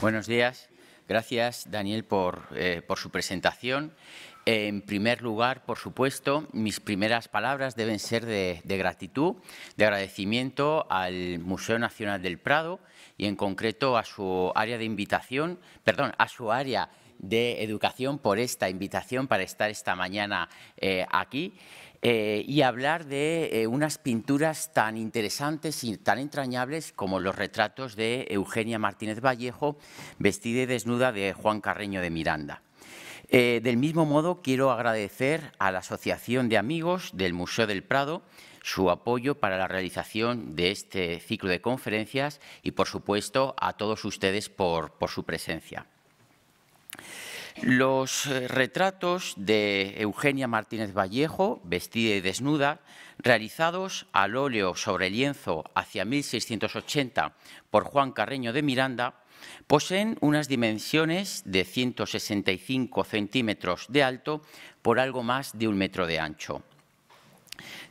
Buenos días. Gracias, Daniel, eh, por, su presentación. En primer lugar, por supuesto, mis primeras palabras deben ser de, gratitud, de agradecimiento al Museo Nacional del Prado y en concreto a su área de invitación, perdón, a su área de educación por esta invitación para estar esta mañana eh, aquí. Eh, y hablar de eh, unas pinturas tan interesantes y tan entrañables como los retratos de Eugenia Martínez Vallejo, vestida y desnuda de Juan Carreño de Miranda. Eh, del mismo modo, quiero agradecer a la Asociación de Amigos del Museo del Prado su apoyo para la realización de este ciclo de conferencias y, por supuesto, a todos ustedes por su presencia. Los eh, retratos de Eugenia Martínez Vallejo, vestida y desnuda, realizados al óleo sobre lienzo hacia 1680 por Juan Carreño de Miranda, poseen unas dimensiones de 165 centímetros de alto por algo más de un metro de ancho.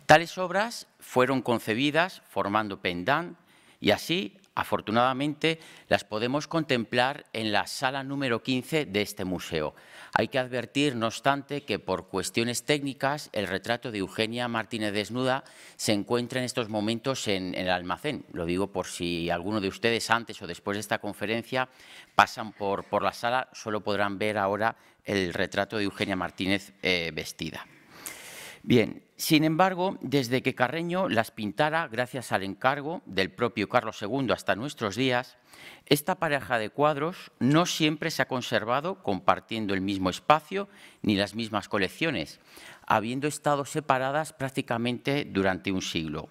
Tales obras fueron concebidas formando pendán y así Afortunadamente, las podemos contemplar en la sala número 15 de este museo. Hay que advertir, no obstante, que por cuestiones técnicas el retrato de Eugenia Martínez Desnuda se encuentra en estos momentos en, el almacén. Lo digo por si alguno de ustedes antes o después de esta conferencia pasan por, la sala, solo podrán ver ahora el retrato de Eugenia Martínez eh, vestida. Bien, sin embargo, desde que Carreño las pintara, gracias al encargo del propio Carlos II hasta nuestros días, esta pareja de cuadros no siempre se ha conservado compartiendo el mismo espacio ni las mismas colecciones, habiendo estado separadas prácticamente durante un siglo.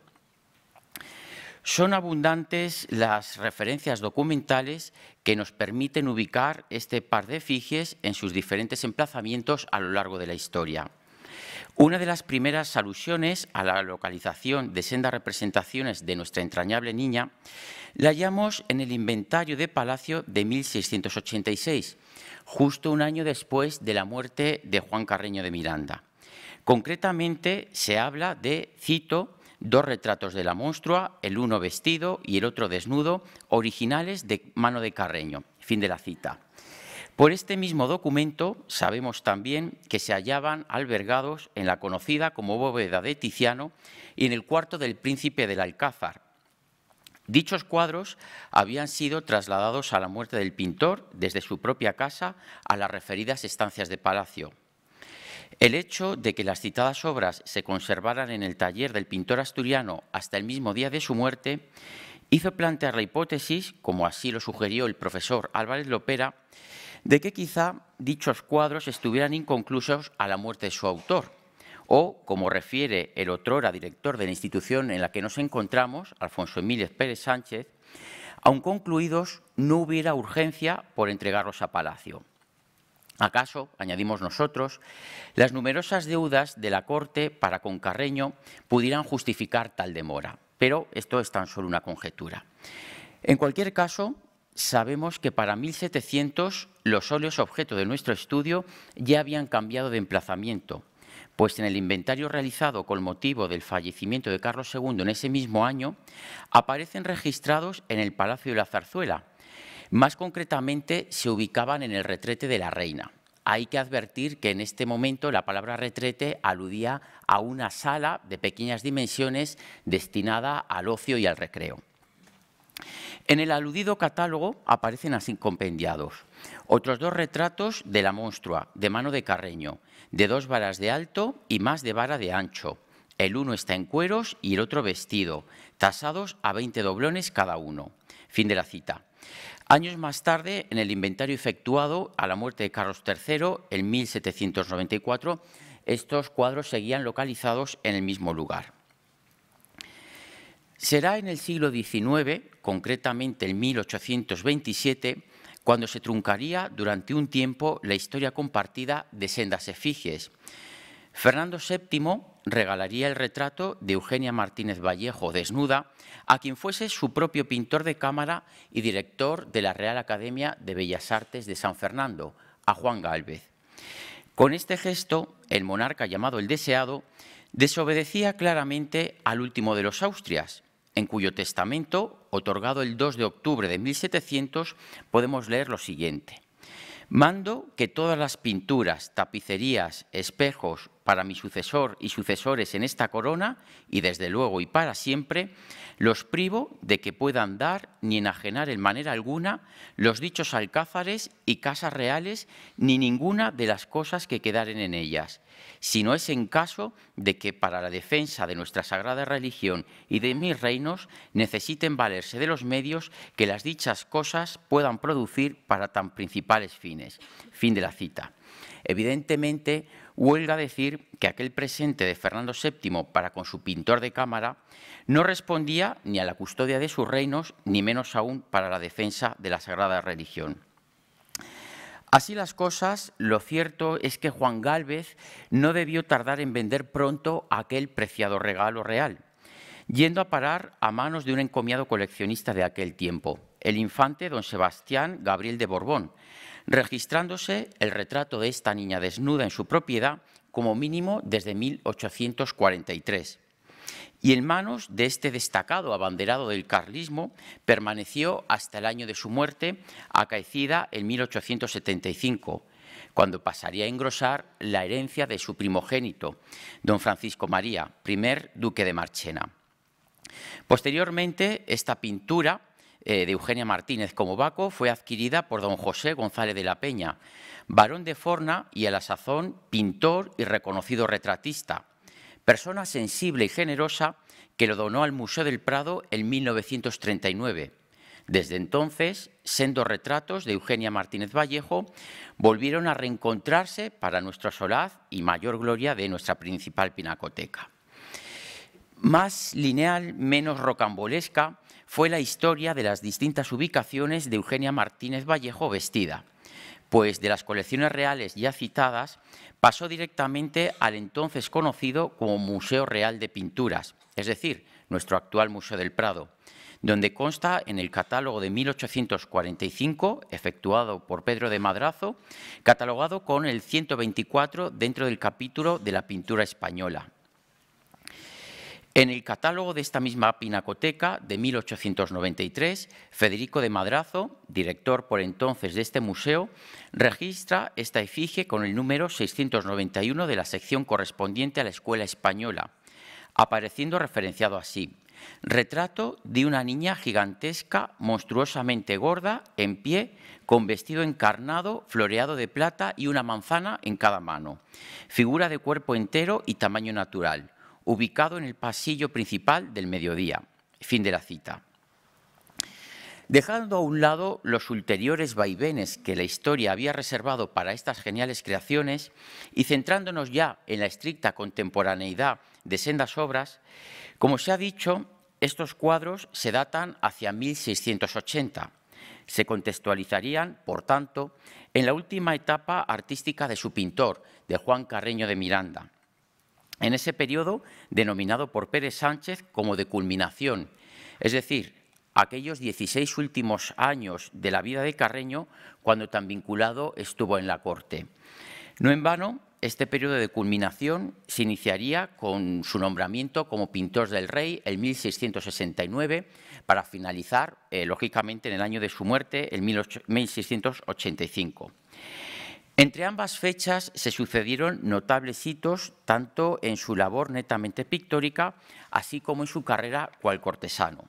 Son abundantes las referencias documentales que nos permiten ubicar este par de efigies en sus diferentes emplazamientos a lo largo de la historia. Una de las primeras alusiones a la localización de sendas representaciones de nuestra entrañable niña la hallamos en el inventario de Palacio de 1686, justo un año después de la muerte de Juan Carreño de Miranda. Concretamente se habla de, cito, dos retratos de la monstrua, el uno vestido y el otro desnudo, originales de mano de Carreño. Fin de la cita. Por este mismo documento sabemos también que se hallaban albergados en la conocida como bóveda de Tiziano y en el cuarto del príncipe del Alcázar. Dichos cuadros habían sido trasladados a la muerte del pintor desde su propia casa a las referidas estancias de palacio. El hecho de que las citadas obras se conservaran en el taller del pintor asturiano hasta el mismo día de su muerte hizo plantear la hipótesis, como así lo sugirió el profesor Álvarez Lopera, de que quizá dichos cuadros estuvieran inconclusos a la muerte de su autor, o, como refiere el otrora director de la institución en la que nos encontramos, Alfonso Emírez Pérez Sánchez, aun concluidos no hubiera urgencia por entregarlos a Palacio. ¿Acaso, añadimos nosotros, las numerosas deudas de la Corte para Concarreño pudieran justificar tal demora? Pero esto es tan solo una conjetura. En cualquier caso, sabemos que para 1700 los óleos objeto de nuestro estudio ya habían cambiado de emplazamiento, pues en el inventario realizado con motivo del fallecimiento de Carlos II en ese mismo año, aparecen registrados en el Palacio de la Zarzuela. Más concretamente, se ubicaban en el retrete de la reina. Hay que advertir que en este momento la palabra retrete aludía a una sala de pequeñas dimensiones destinada al ocio y al recreo. En el aludido catálogo aparecen así compendiados otros dos retratos de la monstrua, de mano de Carreño, de dos varas de alto y más de vara de ancho. El uno está en cueros y el otro vestido, tasados a 20 doblones cada uno. Fin de la cita. Años más tarde, en el inventario efectuado a la muerte de Carlos III, en 1794, estos cuadros seguían localizados en el mismo lugar. Será en el siglo XIX, concretamente en 1827, cuando se truncaría durante un tiempo la historia compartida de sendas efigies. Fernando VII regalaría el retrato de Eugenia Martínez Vallejo desnuda, a quien fuese su propio pintor de cámara y director de la Real Academia de Bellas Artes de San Fernando, a Juan Gálvez. Con este gesto, el monarca llamado el deseado desobedecía claramente al último de los Austrias, en cuyo testamento, otorgado el 2 de octubre de 1700, podemos leer lo siguiente. Mando que todas las pinturas, tapicerías, espejos para mi sucesor y sucesores en esta corona, y desde luego y para siempre, los privo de que puedan dar ni enajenar en manera alguna los dichos alcázares y casas reales, ni ninguna de las cosas que quedaren en ellas, sino es en caso de que para la defensa de nuestra sagrada religión y de mis reinos necesiten valerse de los medios que las dichas cosas puedan producir para tan principales fines. Fin de la cita. Evidentemente, huelga decir que aquel presente de Fernando VII para con su pintor de cámara no respondía ni a la custodia de sus reinos, ni menos aún para la defensa de la sagrada religión. Así las cosas, lo cierto es que Juan Gálvez no debió tardar en vender pronto aquel preciado regalo real, yendo a parar a manos de un encomiado coleccionista de aquel tiempo, el infante don Sebastián Gabriel de Borbón, registrándose el retrato de esta niña desnuda en su propiedad como mínimo desde 1843 y en manos de este destacado abanderado del carlismo permaneció hasta el año de su muerte, acaecida en 1875, cuando pasaría a engrosar la herencia de su primogénito, don Francisco María, primer duque de Marchena. Posteriormente, esta pintura eh, de Eugenia Martínez como Baco fue adquirida por don José González de la Peña, barón de Forna y a la sazón pintor y reconocido retratista persona sensible y generosa que lo donó al Museo del Prado en 1939. Desde entonces, siendo retratos de Eugenia Martínez Vallejo volvieron a reencontrarse para nuestra solaz y mayor gloria de nuestra principal pinacoteca. Más lineal, menos rocambolesca, fue la historia de las distintas ubicaciones de Eugenia Martínez Vallejo vestida pues de las colecciones reales ya citadas pasó directamente al entonces conocido como Museo Real de Pinturas, es decir, nuestro actual Museo del Prado, donde consta en el catálogo de 1845, efectuado por Pedro de Madrazo, catalogado con el 124 dentro del capítulo de la pintura española. En el catálogo de esta misma pinacoteca de 1893, Federico de Madrazo, director por entonces de este museo, registra esta efigie con el número 691 de la sección correspondiente a la Escuela Española, apareciendo referenciado así. Retrato de una niña gigantesca, monstruosamente gorda, en pie, con vestido encarnado, floreado de plata y una manzana en cada mano. Figura de cuerpo entero y tamaño natural ubicado en el pasillo principal del mediodía. Fin de la cita. Dejando a un lado los ulteriores vaivenes que la historia había reservado para estas geniales creaciones y centrándonos ya en la estricta contemporaneidad de sendas obras, como se ha dicho, estos cuadros se datan hacia 1680. Se contextualizarían, por tanto, en la última etapa artística de su pintor, de Juan Carreño de Miranda en ese periodo denominado por Pérez Sánchez como de culminación, es decir, aquellos 16 últimos años de la vida de Carreño cuando tan vinculado estuvo en la Corte. No en vano, este periodo de culminación se iniciaría con su nombramiento como pintor del rey en 1669 para finalizar, eh, lógicamente, en el año de su muerte, en 1685. Entre ambas fechas se sucedieron notables hitos, tanto en su labor netamente pictórica, así como en su carrera cual cortesano.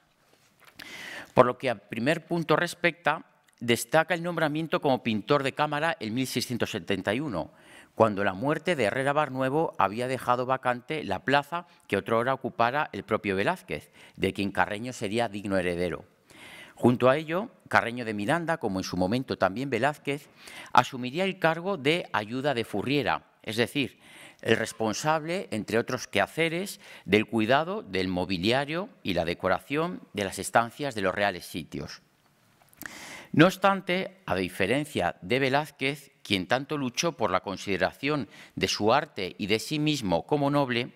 Por lo que al primer punto respecta, destaca el nombramiento como pintor de cámara en 1671, cuando la muerte de Herrera Barnuevo había dejado vacante la plaza que hora ocupara el propio Velázquez, de quien Carreño sería digno heredero. Junto a ello, Carreño de Miranda, como en su momento también Velázquez, asumiría el cargo de ayuda de Furriera, es decir, el responsable, entre otros quehaceres, del cuidado del mobiliario y la decoración de las estancias de los reales sitios. No obstante, a diferencia de Velázquez, quien tanto luchó por la consideración de su arte y de sí mismo como noble,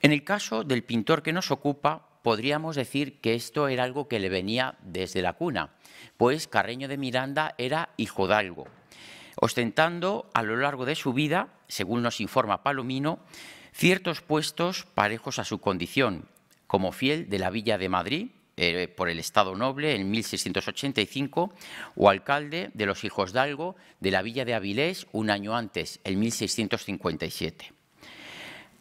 en el caso del pintor que nos ocupa, podríamos decir que esto era algo que le venía desde la cuna, pues Carreño de Miranda era hijo hijodalgo, ostentando a lo largo de su vida, según nos informa Palomino, ciertos puestos parejos a su condición, como fiel de la Villa de Madrid eh, por el Estado Noble en 1685 o alcalde de los Hijos d'algo de la Villa de Avilés un año antes, en 1657.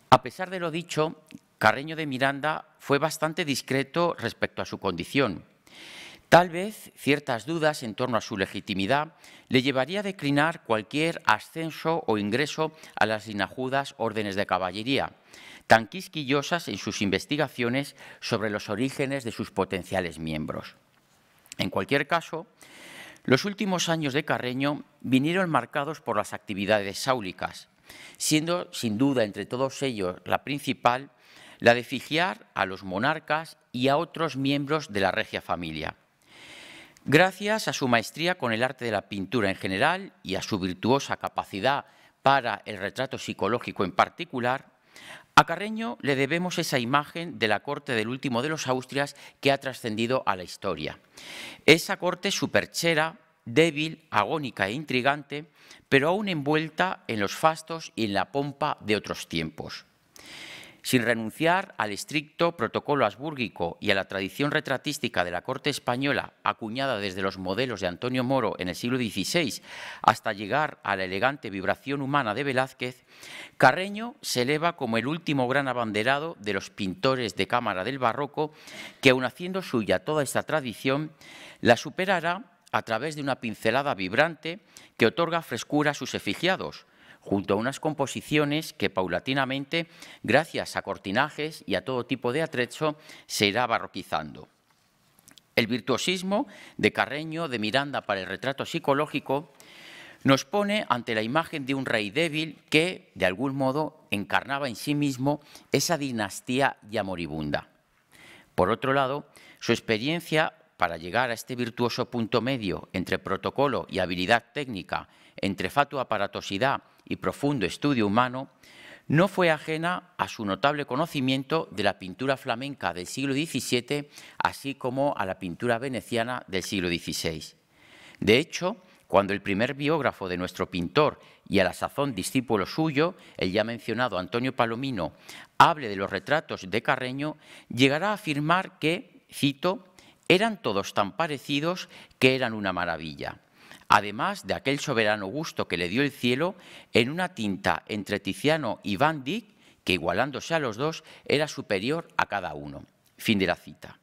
A pesar de lo dicho, Carreño de Miranda fue bastante discreto respecto a su condición. Tal vez ciertas dudas en torno a su legitimidad le llevaría a declinar cualquier ascenso o ingreso a las inajudas órdenes de caballería, tan quisquillosas en sus investigaciones sobre los orígenes de sus potenciales miembros. En cualquier caso, los últimos años de Carreño vinieron marcados por las actividades sáulicas, siendo sin duda entre todos ellos la principal la de figiar a los monarcas y a otros miembros de la regia familia. Gracias a su maestría con el arte de la pintura en general y a su virtuosa capacidad para el retrato psicológico en particular, a Carreño le debemos esa imagen de la corte del último de los Austrias que ha trascendido a la historia. Esa corte superchera, débil, agónica e intrigante, pero aún envuelta en los fastos y en la pompa de otros tiempos sin renunciar al estricto protocolo asbúrgico y a la tradición retratística de la corte española, acuñada desde los modelos de Antonio Moro en el siglo XVI hasta llegar a la elegante vibración humana de Velázquez, Carreño se eleva como el último gran abanderado de los pintores de cámara del barroco, que aun haciendo suya toda esta tradición, la superará a través de una pincelada vibrante que otorga frescura a sus efigiados, junto a unas composiciones que paulatinamente, gracias a cortinajes y a todo tipo de atrecho, se irá barroquizando. El virtuosismo de Carreño de Miranda para el retrato psicológico nos pone ante la imagen de un rey débil que, de algún modo, encarnaba en sí mismo esa dinastía ya moribunda. Por otro lado, su experiencia para llegar a este virtuoso punto medio entre protocolo y habilidad técnica, entre fatua aparatosidad y profundo estudio humano, no fue ajena a su notable conocimiento de la pintura flamenca del siglo XVII, así como a la pintura veneciana del siglo XVI. De hecho, cuando el primer biógrafo de nuestro pintor y a la sazón discípulo suyo, el ya mencionado Antonio Palomino, hable de los retratos de Carreño, llegará a afirmar que, cito, eran todos tan parecidos que eran una maravilla además de aquel soberano gusto que le dio el cielo en una tinta entre Tiziano y Van Dyck, que igualándose a los dos era superior a cada uno. Fin de la cita.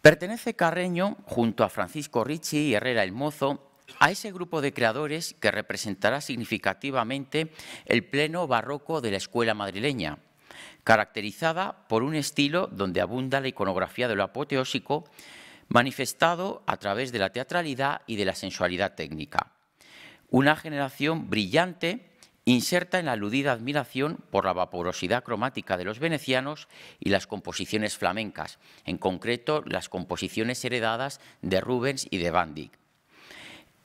Pertenece Carreño, junto a Francisco Ricci y Herrera el Mozo, a ese grupo de creadores que representará significativamente el pleno barroco de la escuela madrileña, caracterizada por un estilo donde abunda la iconografía de lo apoteósico, manifestado a través de la teatralidad y de la sensualidad técnica. Una generación brillante inserta en la aludida admiración por la vaporosidad cromática de los venecianos y las composiciones flamencas, en concreto las composiciones heredadas de Rubens y de Van Dyck.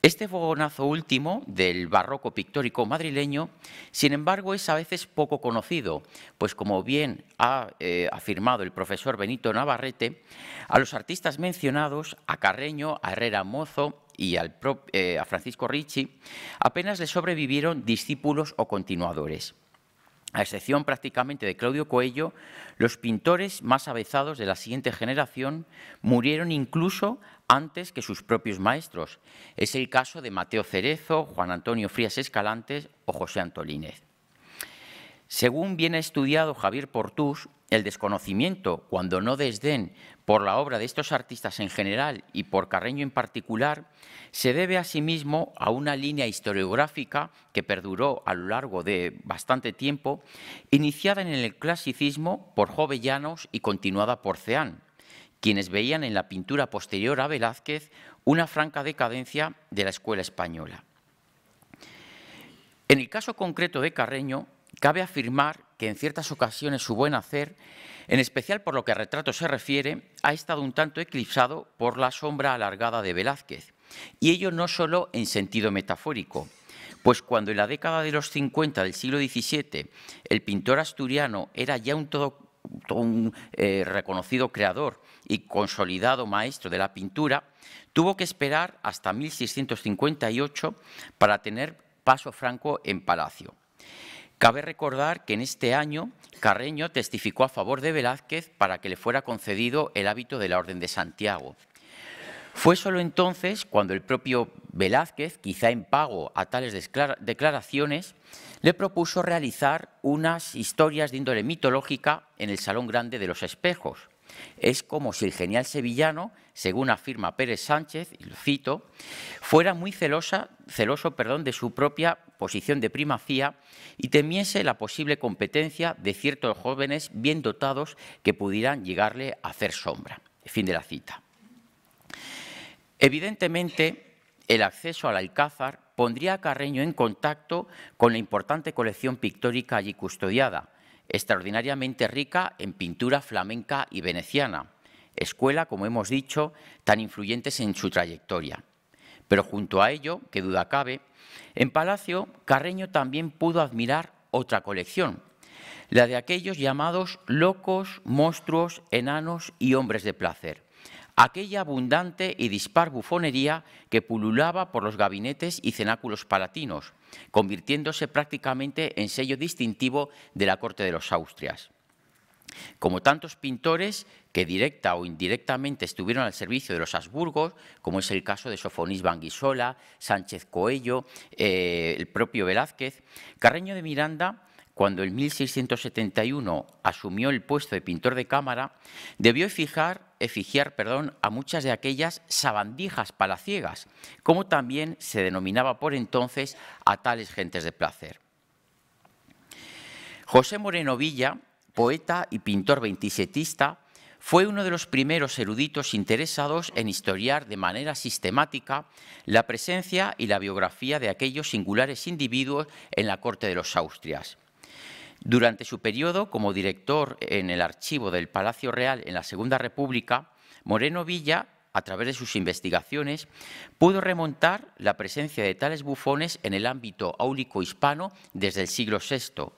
Este fogonazo último del barroco pictórico madrileño, sin embargo, es a veces poco conocido, pues como bien ha eh, afirmado el profesor Benito Navarrete, a los artistas mencionados, a Carreño, a Herrera Mozo y eh, a Francisco Ricci, apenas le sobrevivieron discípulos o continuadores. A excepción prácticamente de Claudio Coello, los pintores más avezados de la siguiente generación murieron incluso antes que sus propios maestros. Es el caso de Mateo Cerezo, Juan Antonio Frías Escalantes o José Antolínez. Según bien ha estudiado Javier Portús, el desconocimiento, cuando no desdén, por la obra de estos artistas en general y por Carreño en particular, se debe asimismo a una línea historiográfica que perduró a lo largo de bastante tiempo, iniciada en el clasicismo por Jovellanos y continuada por Ceán, quienes veían en la pintura posterior a Velázquez una franca decadencia de la escuela española. En el caso concreto de Carreño, cabe afirmar que en ciertas ocasiones su buen hacer, en especial por lo que a retrato se refiere, ha estado un tanto eclipsado por la sombra alargada de Velázquez. Y ello no solo en sentido metafórico, pues cuando en la década de los 50 del siglo XVII el pintor asturiano era ya un, todo, un eh, reconocido creador y consolidado maestro de la pintura, tuvo que esperar hasta 1658 para tener paso franco en Palacio. Cabe recordar que en este año Carreño testificó a favor de Velázquez para que le fuera concedido el hábito de la Orden de Santiago. Fue solo entonces cuando el propio Velázquez, quizá en pago a tales declaraciones, le propuso realizar unas historias de índole mitológica en el Salón Grande de los Espejos. Es como si el genial sevillano, según afirma Pérez Sánchez, y lo cito, fuera muy celosa, celoso perdón, de su propia posición de primacía y temiese la posible competencia de ciertos jóvenes bien dotados que pudieran llegarle a hacer sombra. Fin de la cita. Evidentemente, el acceso al Alcázar pondría a Carreño en contacto con la importante colección pictórica allí custodiada, extraordinariamente rica en pintura flamenca y veneciana, escuela, como hemos dicho, tan influyentes en su trayectoria. Pero junto a ello, que duda cabe, en Palacio Carreño también pudo admirar otra colección, la de aquellos llamados locos, monstruos, enanos y hombres de placer, aquella abundante y dispar bufonería que pululaba por los gabinetes y cenáculos palatinos, convirtiéndose prácticamente en sello distintivo de la corte de los Austrias. Como tantos pintores que directa o indirectamente estuvieron al servicio de los Habsburgos, como es el caso de Sofonís Banguisola, Sánchez Coello, eh, el propio Velázquez, Carreño de Miranda cuando en 1671 asumió el puesto de pintor de cámara, debió fijar efigiar perdón, a muchas de aquellas sabandijas palaciegas, como también se denominaba por entonces a tales gentes de placer. José Moreno Villa, poeta y pintor veintisetista, fue uno de los primeros eruditos interesados en historiar de manera sistemática la presencia y la biografía de aquellos singulares individuos en la corte de los Austrias. Durante su periodo como director en el archivo del Palacio Real en la Segunda República, Moreno Villa, a través de sus investigaciones, pudo remontar la presencia de tales bufones en el ámbito áulico hispano desde el siglo VI,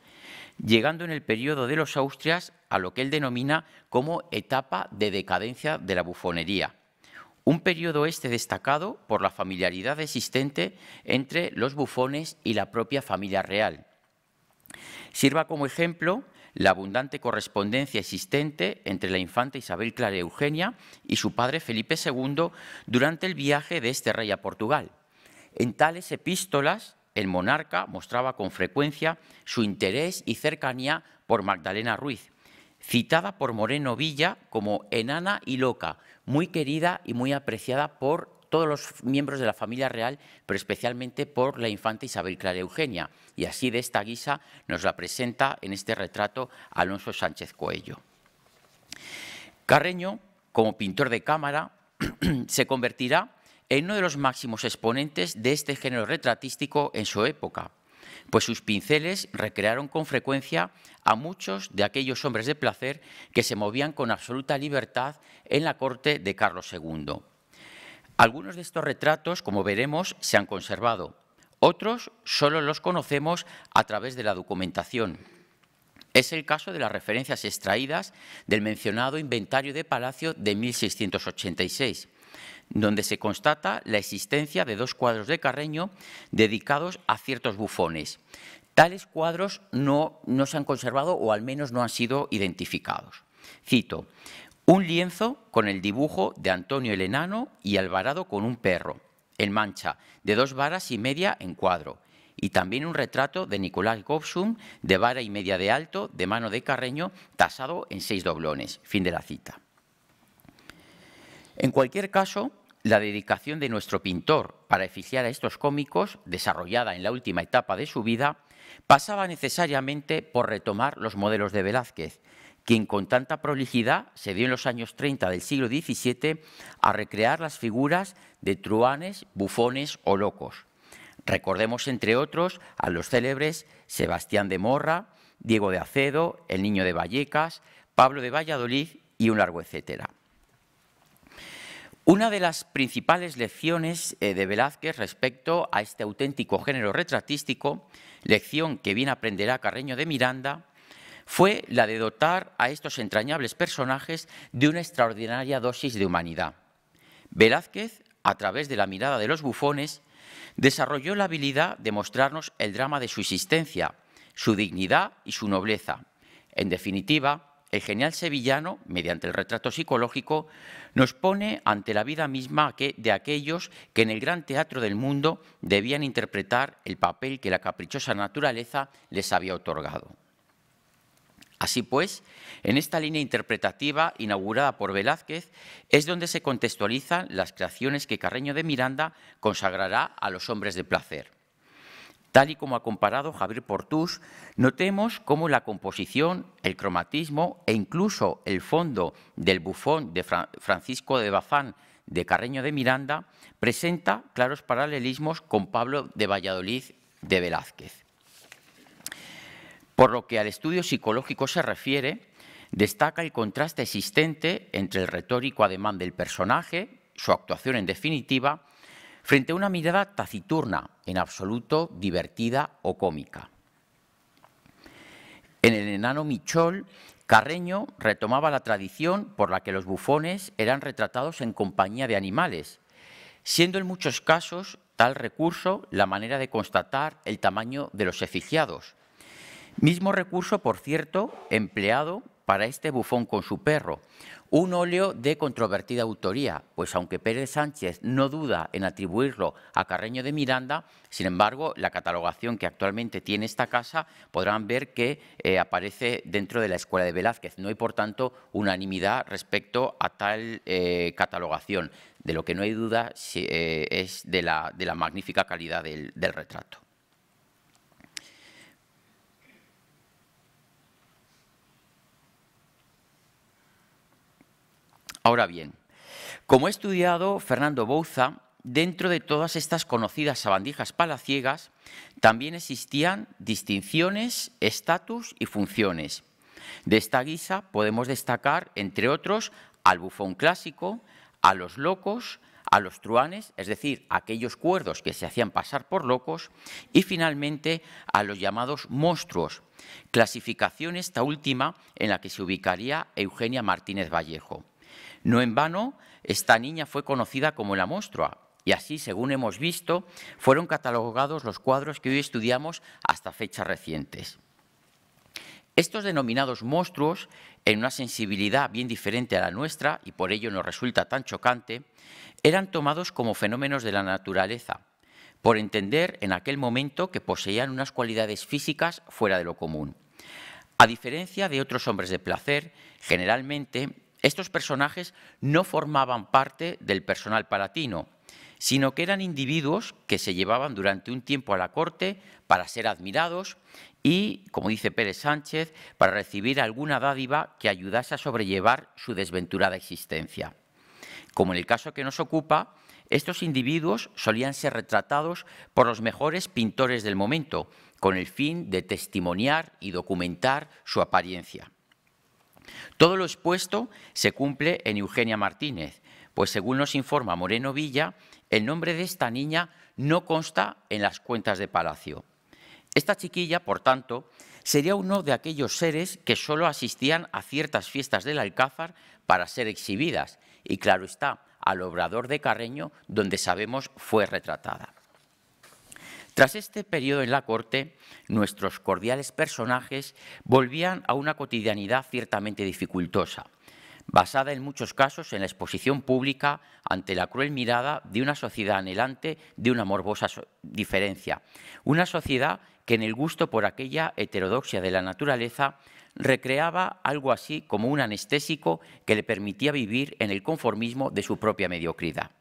llegando en el periodo de los Austrias a lo que él denomina como etapa de decadencia de la bufonería. Un periodo este destacado por la familiaridad existente entre los bufones y la propia familia real, Sirva como ejemplo la abundante correspondencia existente entre la infanta Isabel Clara Eugenia y su padre Felipe II durante el viaje de este rey a Portugal. En tales epístolas, el monarca mostraba con frecuencia su interés y cercanía por Magdalena Ruiz, citada por Moreno Villa como enana y loca, muy querida y muy apreciada por todos los miembros de la familia real, pero especialmente por la infanta Isabel Clara Eugenia. Y así de esta guisa nos la presenta en este retrato Alonso Sánchez Coello. Carreño, como pintor de cámara, se convertirá en uno de los máximos exponentes de este género retratístico en su época, pues sus pinceles recrearon con frecuencia a muchos de aquellos hombres de placer que se movían con absoluta libertad en la corte de Carlos II. Algunos de estos retratos, como veremos, se han conservado. Otros solo los conocemos a través de la documentación. Es el caso de las referencias extraídas del mencionado inventario de Palacio de 1686, donde se constata la existencia de dos cuadros de Carreño dedicados a ciertos bufones. Tales cuadros no, se han conservado o al menos no han sido identificados. Cito, un lienzo con el dibujo de Antonio el Enano y Alvarado con un perro, en mancha, de dos varas y media en cuadro, y también un retrato de Nicolás Gobsum de vara y media de alto, de mano de Carreño, tasado en seis doblones. Fin de la cita. En cualquier caso, la dedicación de nuestro pintor para eficiar a estos cómicos, desarrollada en la última etapa de su vida, pasaba necesariamente por retomar los modelos de Velázquez, quien con tanta prolijidad se dio en los años 30 del siglo XVII a recrear las figuras de truanes, bufones o locos. Recordemos, entre otros, a los célebres Sebastián de Morra, Diego de Acedo, El Niño de Vallecas, Pablo de Valladolid y un largo etcétera. Una de las principales lecciones eh, de Velázquez respecto a este auténtico género retratístico, lección que bien aprenderá Carreño de Miranda, fue la de dotar a estos entrañables personajes de una extraordinaria dosis de humanidad. Velázquez, a través de la mirada de los bufones, desarrolló la habilidad de mostrarnos el drama de su existencia, su dignidad y su nobleza. En definitiva, el genial sevillano, mediante el retrato psicológico, nos pone ante la vida misma de aquellos que en el gran teatro del mundo debían interpretar el papel que la caprichosa naturaleza les había otorgado. Así pues, en esta línea interpretativa inaugurada por Velázquez es donde se contextualizan las creaciones que Carreño de Miranda consagrará a los hombres de placer. Tal y como ha comparado Javier Portús, notemos cómo la composición, el cromatismo e incluso el fondo del bufón de Francisco de Bafán de Carreño de Miranda presenta claros paralelismos con Pablo de Valladolid de Velázquez. Por lo que al estudio psicológico se refiere, destaca el contraste existente entre el retórico ademán del personaje, su actuación en definitiva, frente a una mirada taciturna, en absoluto divertida o cómica. En el enano Michol, Carreño retomaba la tradición por la que los bufones eran retratados en compañía de animales, siendo en muchos casos tal recurso la manera de constatar el tamaño de los eficiados. Mismo recurso, por cierto, empleado para este bufón con su perro, un óleo de controvertida autoría, pues aunque Pérez Sánchez no duda en atribuirlo a Carreño de Miranda, sin embargo, la catalogación que actualmente tiene esta casa podrán ver que eh, aparece dentro de la Escuela de Velázquez. No hay, por tanto, unanimidad respecto a tal eh, catalogación. De lo que no hay duda eh, es de la, de la magnífica calidad del retrato. Ahora bien, como ha estudiado Fernando Bouza, dentro de todas estas conocidas sabandijas palaciegas también existían distinciones, estatus y funciones. De esta guisa podemos destacar, entre otros, al bufón clásico, a los locos, a los truanes, es decir, aquellos cuerdos que se hacían pasar por locos, y finalmente a los llamados monstruos, clasificación esta última en la que se ubicaría Eugenia Martínez Vallejo. No en vano, esta niña fue conocida como la monstrua, y así, según hemos visto, fueron catalogados los cuadros que hoy estudiamos hasta fechas recientes. Estos denominados monstruos, en una sensibilidad bien diferente a la nuestra, y por ello nos resulta tan chocante, eran tomados como fenómenos de la naturaleza, por entender en aquel momento que poseían unas cualidades físicas fuera de lo común. A diferencia de otros hombres de placer, generalmente estos personajes no formaban parte del personal palatino, sino que eran individuos que se llevaban durante un tiempo a la corte para ser admirados y, como dice Pérez Sánchez, para recibir alguna dádiva que ayudase a sobrellevar su desventurada existencia. Como en el caso que nos ocupa, estos individuos solían ser retratados por los mejores pintores del momento, con el fin de testimoniar y documentar su apariencia. Todo lo expuesto se cumple en Eugenia Martínez, pues según nos informa Moreno Villa, el nombre de esta niña no consta en las cuentas de Palacio. Esta chiquilla, por tanto, sería uno de aquellos seres que solo asistían a ciertas fiestas del Alcázar para ser exhibidas, y claro está, al obrador de Carreño, donde sabemos fue retratada. Tras este periodo en la corte, nuestros cordiales personajes volvían a una cotidianidad ciertamente dificultosa, basada en muchos casos en la exposición pública ante la cruel mirada de una sociedad anhelante de una morbosa diferencia, una sociedad que en el gusto por aquella heterodoxia de la naturaleza recreaba algo así como un anestésico que le permitía vivir en el conformismo de su propia mediocridad.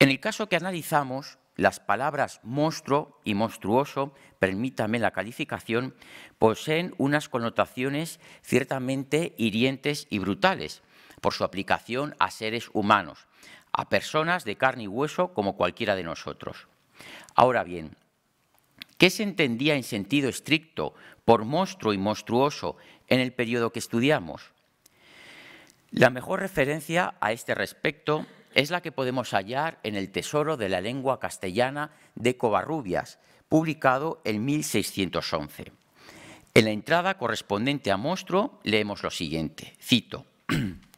En el caso que analizamos, las palabras monstruo y monstruoso, permítame la calificación, poseen unas connotaciones ciertamente hirientes y brutales por su aplicación a seres humanos, a personas de carne y hueso como cualquiera de nosotros. Ahora bien, ¿qué se entendía en sentido estricto por monstruo y monstruoso en el periodo que estudiamos? La mejor referencia a este respecto es la que podemos hallar en el Tesoro de la Lengua Castellana de Covarrubias, publicado en 1611. En la entrada correspondiente a monstruo leemos lo siguiente, cito,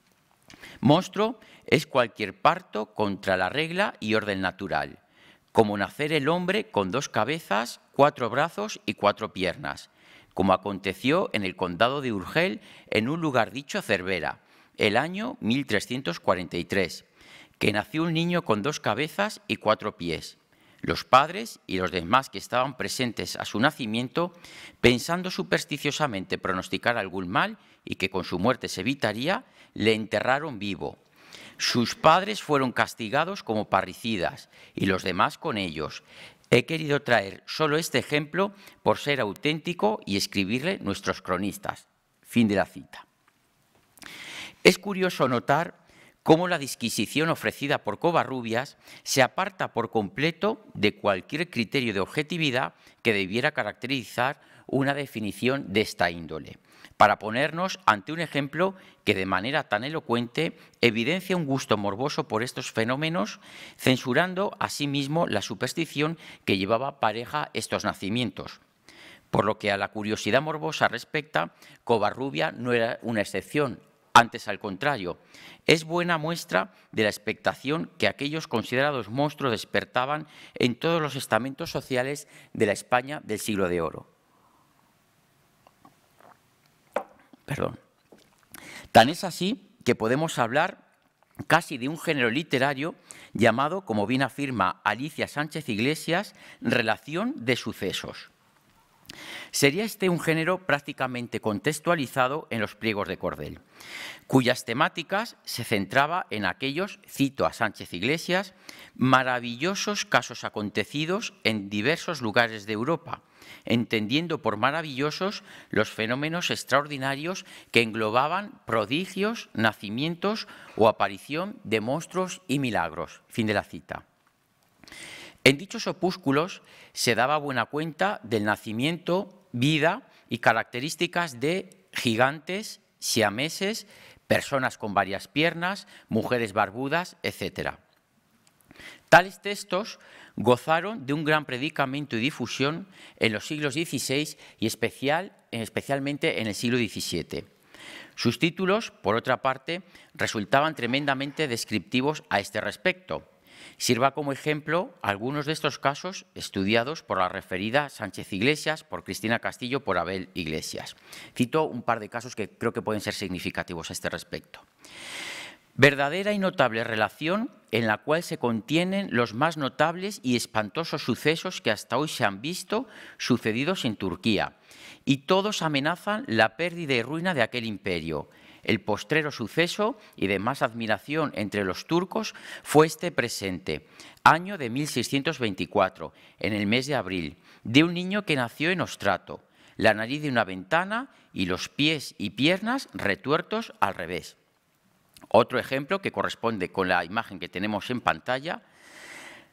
monstruo es cualquier parto contra la regla y orden natural, como nacer el hombre con dos cabezas, cuatro brazos y cuatro piernas, como aconteció en el condado de Urgel en un lugar dicho Cervera, el año 1343 que nació un niño con dos cabezas y cuatro pies. Los padres y los demás que estaban presentes a su nacimiento, pensando supersticiosamente pronosticar algún mal y que con su muerte se evitaría, le enterraron vivo. Sus padres fueron castigados como parricidas y los demás con ellos. He querido traer solo este ejemplo por ser auténtico y escribirle nuestros cronistas. Fin de la cita. Es curioso notar cómo la disquisición ofrecida por Covarrubias se aparta por completo de cualquier criterio de objetividad que debiera caracterizar una definición de esta índole, para ponernos ante un ejemplo que de manera tan elocuente evidencia un gusto morboso por estos fenómenos, censurando asimismo la superstición que llevaba pareja estos nacimientos. Por lo que a la curiosidad morbosa respecta, Covarrubia no era una excepción antes, al contrario, es buena muestra de la expectación que aquellos considerados monstruos despertaban en todos los estamentos sociales de la España del siglo de oro. Tan es así que podemos hablar casi de un género literario llamado, como bien afirma Alicia Sánchez Iglesias, relación de sucesos. Sería este un género prácticamente contextualizado en los pliegos de cordel, cuyas temáticas se centraba en aquellos, cito a Sánchez Iglesias, maravillosos casos acontecidos en diversos lugares de Europa, entendiendo por maravillosos los fenómenos extraordinarios que englobaban prodigios, nacimientos o aparición de monstruos y milagros. Fin de la cita. En dichos opúsculos se daba buena cuenta del nacimiento, vida y características de gigantes, siameses, personas con varias piernas, mujeres barbudas, etc. Tales textos gozaron de un gran predicamento y difusión en los siglos XVI y especial, especialmente en el siglo XVII. Sus títulos, por otra parte, resultaban tremendamente descriptivos a este respecto. Sirva como ejemplo algunos de estos casos estudiados por la referida Sánchez Iglesias, por Cristina Castillo, por Abel Iglesias. Cito un par de casos que creo que pueden ser significativos a este respecto. Verdadera y notable relación en la cual se contienen los más notables y espantosos sucesos que hasta hoy se han visto sucedidos en Turquía, y todos amenazan la pérdida y ruina de aquel imperio el postrero suceso y de más admiración entre los turcos fue este presente, año de 1624, en el mes de abril, de un niño que nació en Ostrato, la nariz de una ventana y los pies y piernas retuertos al revés. Otro ejemplo que corresponde con la imagen que tenemos en pantalla,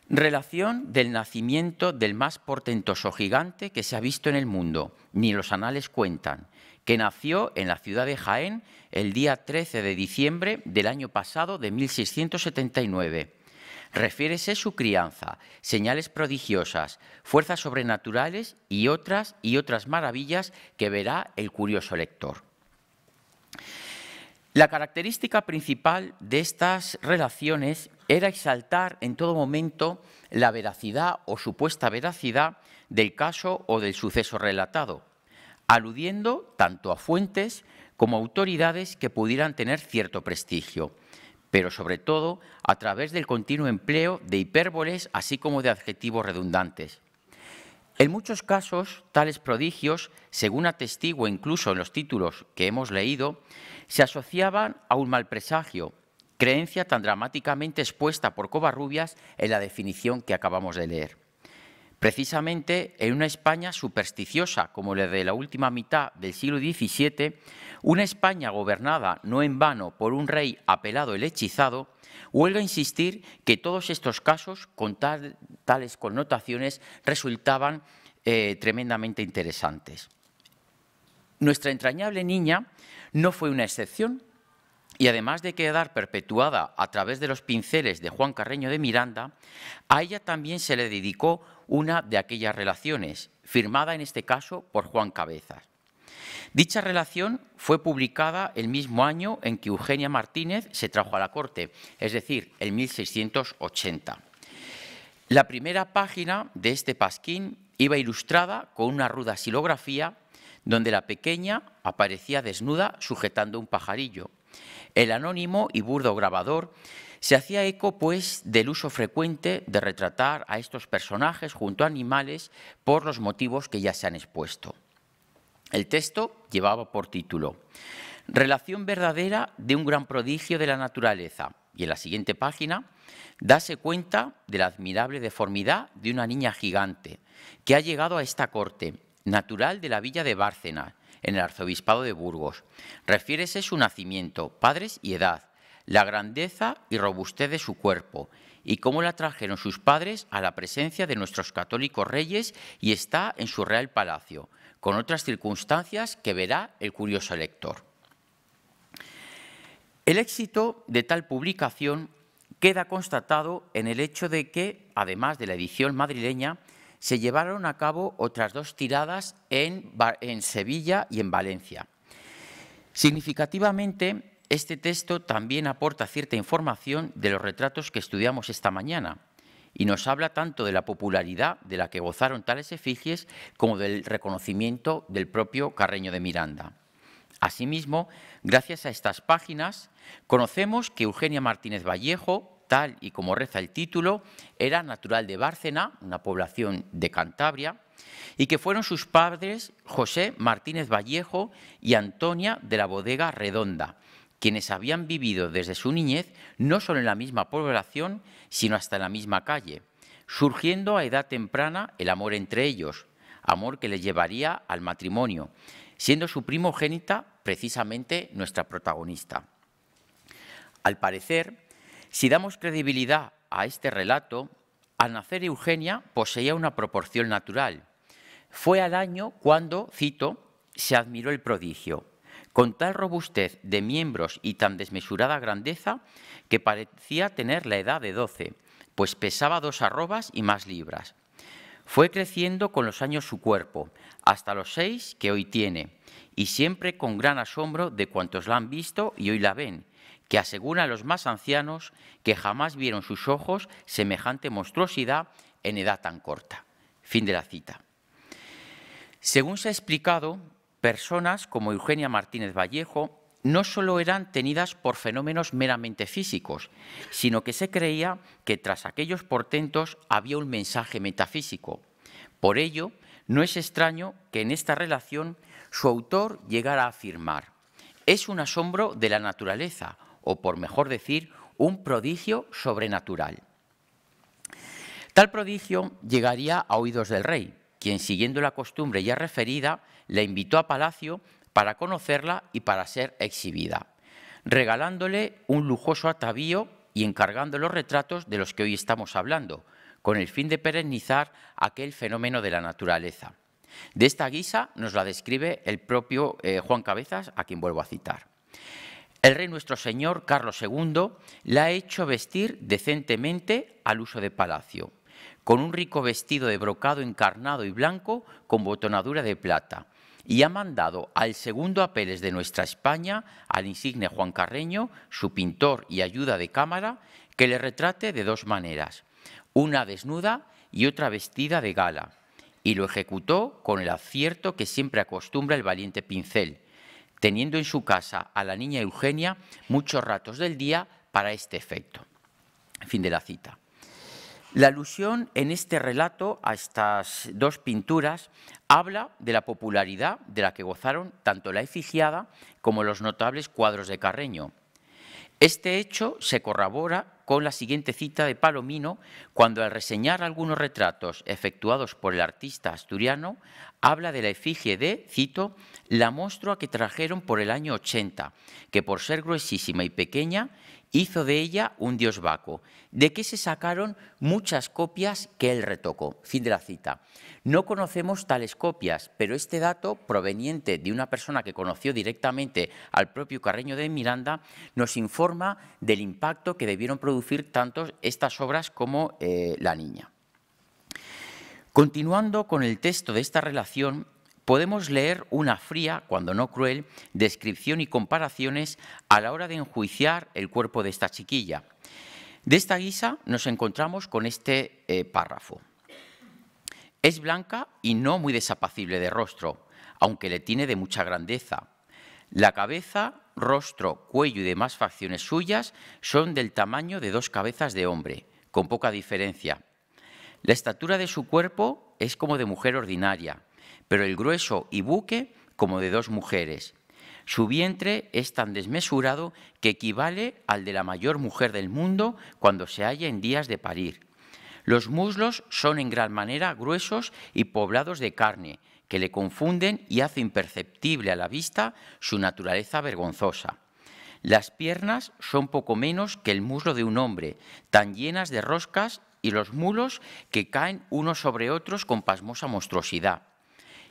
Relación del nacimiento del más portentoso gigante que se ha visto en el mundo, ni los anales cuentan que nació en la ciudad de Jaén el día 13 de diciembre del año pasado de 1679. Refiérese su crianza, señales prodigiosas, fuerzas sobrenaturales y otras y otras maravillas que verá el curioso lector. La característica principal de estas relaciones era exaltar en todo momento la veracidad o supuesta veracidad del caso o del suceso relatado aludiendo tanto a fuentes como a autoridades que pudieran tener cierto prestigio, pero sobre todo a través del continuo empleo de hipérboles así como de adjetivos redundantes. En muchos casos, tales prodigios, según atestigo incluso en los títulos que hemos leído, se asociaban a un mal presagio, creencia tan dramáticamente expuesta por Covarrubias en la definición que acabamos de leer. Precisamente en una España supersticiosa como la de la última mitad del siglo XVII, una España gobernada no en vano por un rey apelado el hechizado, huelga insistir que todos estos casos con tales connotaciones resultaban eh, tremendamente interesantes. Nuestra entrañable niña no fue una excepción y además de quedar perpetuada a través de los pinceles de Juan Carreño de Miranda, a ella también se le dedicó una de aquellas relaciones, firmada en este caso por Juan Cabezas. Dicha relación fue publicada el mismo año en que Eugenia Martínez se trajo a la corte, es decir, en 1680. La primera página de este pasquín iba ilustrada con una ruda silografía donde la pequeña aparecía desnuda sujetando un pajarillo. El anónimo y burdo grabador se hacía eco, pues, del uso frecuente de retratar a estos personajes junto a animales por los motivos que ya se han expuesto. El texto llevaba por título Relación verdadera de un gran prodigio de la naturaleza. Y en la siguiente página, dase cuenta de la admirable deformidad de una niña gigante que ha llegado a esta corte, natural de la villa de Bárcena, en el arzobispado de Burgos. Refiérese su nacimiento, padres y edad la grandeza y robustez de su cuerpo y cómo la trajeron sus padres a la presencia de nuestros católicos reyes y está en su real palacio, con otras circunstancias que verá el curioso lector. El éxito de tal publicación queda constatado en el hecho de que, además de la edición madrileña, se llevaron a cabo otras dos tiradas en, en Sevilla y en Valencia. Significativamente, este texto también aporta cierta información de los retratos que estudiamos esta mañana y nos habla tanto de la popularidad de la que gozaron tales efigies como del reconocimiento del propio Carreño de Miranda. Asimismo, gracias a estas páginas, conocemos que Eugenia Martínez Vallejo, tal y como reza el título, era natural de Bárcena, una población de Cantabria, y que fueron sus padres José Martínez Vallejo y Antonia de la Bodega Redonda, quienes habían vivido desde su niñez no solo en la misma población, sino hasta en la misma calle, surgiendo a edad temprana el amor entre ellos, amor que les llevaría al matrimonio, siendo su primogénita precisamente nuestra protagonista. Al parecer, si damos credibilidad a este relato, al nacer Eugenia poseía una proporción natural. Fue al año cuando, cito, se admiró el prodigio, con tal robustez de miembros y tan desmesurada grandeza que parecía tener la edad de doce, pues pesaba dos arrobas y más libras. Fue creciendo con los años su cuerpo, hasta los seis que hoy tiene, y siempre con gran asombro de cuantos la han visto y hoy la ven, que aseguran los más ancianos que jamás vieron sus ojos semejante monstruosidad en edad tan corta. Fin de la cita. Según se ha explicado, personas como Eugenia Martínez Vallejo no solo eran tenidas por fenómenos meramente físicos, sino que se creía que tras aquellos portentos había un mensaje metafísico. Por ello, no es extraño que en esta relación su autor llegara a afirmar, es un asombro de la naturaleza, o por mejor decir, un prodigio sobrenatural. Tal prodigio llegaría a oídos del rey, quien siguiendo la costumbre ya referida, la invitó a Palacio para conocerla y para ser exhibida, regalándole un lujoso atavío y encargando los retratos de los que hoy estamos hablando, con el fin de perennizar aquel fenómeno de la naturaleza. De esta guisa nos la describe el propio eh, Juan Cabezas, a quien vuelvo a citar. El rey nuestro señor Carlos II la ha hecho vestir decentemente al uso de palacio, con un rico vestido de brocado encarnado y blanco con botonadura de plata, y ha mandado al segundo Apeles de nuestra España, al insigne Juan Carreño, su pintor y ayuda de cámara, que le retrate de dos maneras, una desnuda y otra vestida de gala, y lo ejecutó con el acierto que siempre acostumbra el valiente pincel, teniendo en su casa a la niña Eugenia muchos ratos del día para este efecto. Fin de la cita. La alusión en este relato a estas dos pinturas habla de la popularidad de la que gozaron tanto la efigiada como los notables cuadros de Carreño. Este hecho se corrobora con la siguiente cita de Palomino cuando al reseñar algunos retratos efectuados por el artista asturiano habla de la efigie de, cito, la monstrua que trajeron por el año 80, que por ser gruesísima y pequeña hizo de ella un dios Baco, de que se sacaron muchas copias que él retocó. Fin de la cita. No conocemos tales copias, pero este dato, proveniente de una persona que conoció directamente al propio Carreño de Miranda, nos informa del impacto que debieron producir tanto estas obras como eh, La Niña. Continuando con el texto de esta relación, podemos leer una fría, cuando no cruel, descripción y comparaciones a la hora de enjuiciar el cuerpo de esta chiquilla. De esta guisa nos encontramos con este eh, párrafo. Es blanca y no muy desapacible de rostro, aunque le tiene de mucha grandeza. La cabeza, rostro, cuello y demás facciones suyas son del tamaño de dos cabezas de hombre, con poca diferencia. La estatura de su cuerpo es como de mujer ordinaria, pero el grueso y buque como de dos mujeres. Su vientre es tan desmesurado que equivale al de la mayor mujer del mundo cuando se halla en días de parir. Los muslos son en gran manera gruesos y poblados de carne, que le confunden y hace imperceptible a la vista su naturaleza vergonzosa. Las piernas son poco menos que el muslo de un hombre, tan llenas de roscas y los mulos que caen unos sobre otros con pasmosa monstruosidad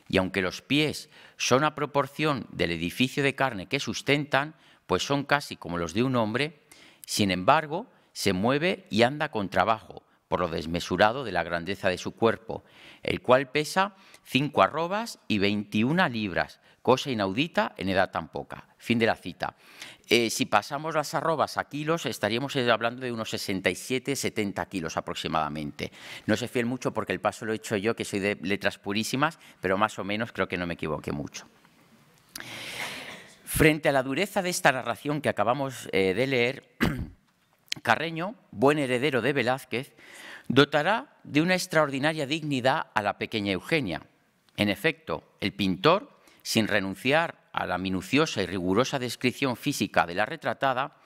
y aunque los pies son a proporción del edificio de carne que sustentan, pues son casi como los de un hombre, sin embargo, se mueve y anda con trabajo, por lo desmesurado de la grandeza de su cuerpo, el cual pesa cinco arrobas y veintiuna libras, cosa inaudita en edad tan poca. Fin de la cita. Eh, si pasamos las arrobas a kilos, estaríamos eh, hablando de unos 67, 70 kilos aproximadamente. No sé fiel mucho porque el paso lo he hecho yo, que soy de letras purísimas, pero más o menos creo que no me equivoqué mucho. Frente a la dureza de esta narración que acabamos eh, de leer, Carreño, buen heredero de Velázquez, dotará de una extraordinaria dignidad a la pequeña Eugenia. En efecto, el pintor sin renunciar a la minuciosa y rigurosa descripción física de la retratada,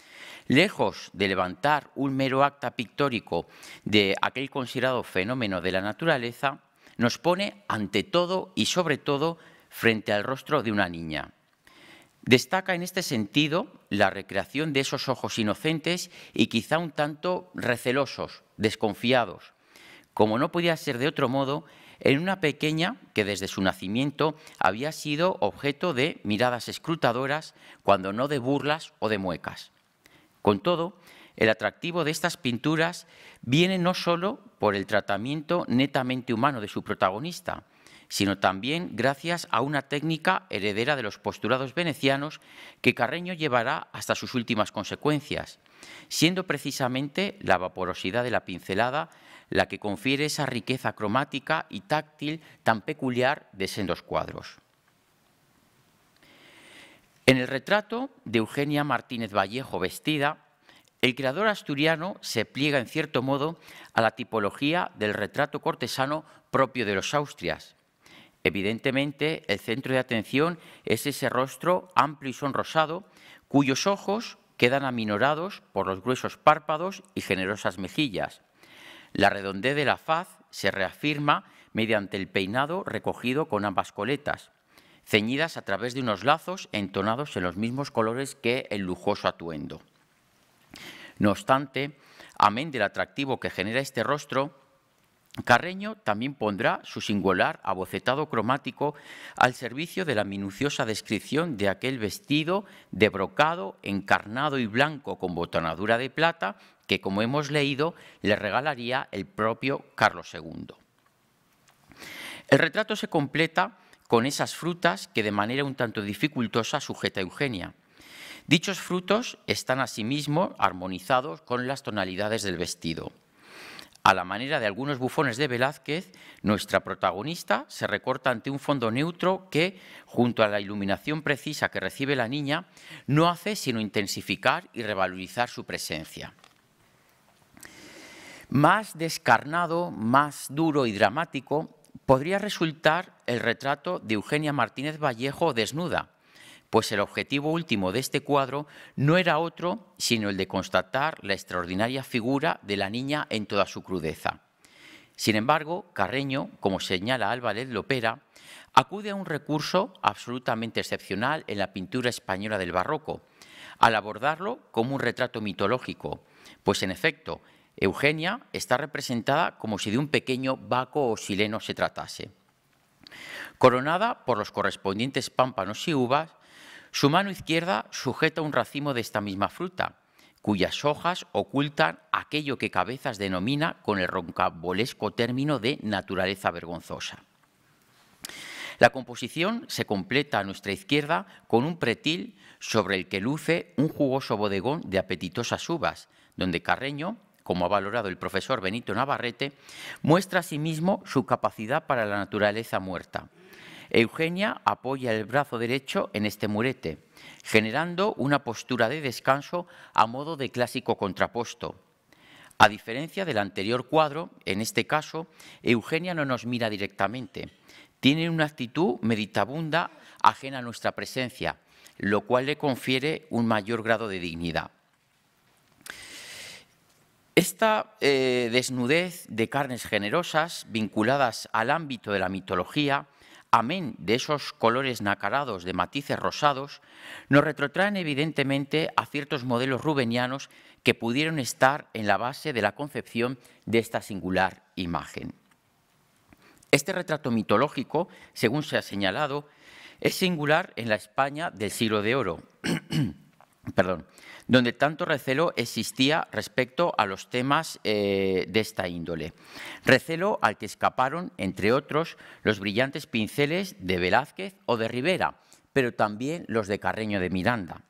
lejos de levantar un mero acta pictórico de aquel considerado fenómeno de la naturaleza, nos pone ante todo y sobre todo frente al rostro de una niña. Destaca en este sentido la recreación de esos ojos inocentes y quizá un tanto recelosos, desconfiados, como no podía ser de otro modo, en una pequeña que desde su nacimiento había sido objeto de miradas escrutadoras, cuando no de burlas o de muecas. Con todo, el atractivo de estas pinturas viene no solo por el tratamiento netamente humano de su protagonista, sino también gracias a una técnica heredera de los postulados venecianos que Carreño llevará hasta sus últimas consecuencias, siendo precisamente la vaporosidad de la pincelada la que confiere esa riqueza cromática y táctil tan peculiar de sendos cuadros. En el retrato de Eugenia Martínez Vallejo vestida, el creador asturiano se pliega en cierto modo a la tipología del retrato cortesano propio de los Austrias. Evidentemente, el centro de atención es ese rostro amplio y sonrosado, cuyos ojos quedan aminorados por los gruesos párpados y generosas mejillas, la redondez de la faz se reafirma mediante el peinado recogido con ambas coletas, ceñidas a través de unos lazos entonados en los mismos colores que el lujoso atuendo. No obstante, amén del atractivo que genera este rostro, Carreño también pondrá su singular abocetado cromático al servicio de la minuciosa descripción de aquel vestido de brocado, encarnado y blanco con botonadura de plata que, como hemos leído, le regalaría el propio Carlos II. El retrato se completa con esas frutas que de manera un tanto dificultosa sujeta Eugenia. Dichos frutos están asimismo armonizados con las tonalidades del vestido. A la manera de algunos bufones de Velázquez, nuestra protagonista se recorta ante un fondo neutro que, junto a la iluminación precisa que recibe la niña, no hace sino intensificar y revalorizar su presencia. Más descarnado, más duro y dramático podría resultar el retrato de Eugenia Martínez Vallejo desnuda, pues el objetivo último de este cuadro no era otro sino el de constatar la extraordinaria figura de la niña en toda su crudeza. Sin embargo, Carreño, como señala Álvarez Lopera, acude a un recurso absolutamente excepcional en la pintura española del barroco, al abordarlo como un retrato mitológico, pues en efecto, Eugenia está representada como si de un pequeño baco o sileno se tratase. Coronada por los correspondientes pámpanos y uvas, su mano izquierda sujeta un racimo de esta misma fruta, cuyas hojas ocultan aquello que Cabezas denomina con el roncabolesco término de naturaleza vergonzosa. La composición se completa a nuestra izquierda con un pretil sobre el que luce un jugoso bodegón de apetitosas uvas, donde Carreño como ha valorado el profesor Benito Navarrete, muestra asimismo sí su capacidad para la naturaleza muerta. Eugenia apoya el brazo derecho en este murete, generando una postura de descanso a modo de clásico contraposto. A diferencia del anterior cuadro, en este caso, Eugenia no nos mira directamente. Tiene una actitud meditabunda ajena a nuestra presencia, lo cual le confiere un mayor grado de dignidad. Esta eh, desnudez de carnes generosas vinculadas al ámbito de la mitología, amén de esos colores nacarados de matices rosados, nos retrotraen evidentemente a ciertos modelos rubenianos que pudieron estar en la base de la concepción de esta singular imagen. Este retrato mitológico, según se ha señalado, es singular en la España del siglo de oro. perdón, donde tanto recelo existía respecto a los temas eh, de esta índole. Recelo al que escaparon, entre otros, los brillantes pinceles de Velázquez o de Rivera, pero también los de Carreño de Miranda.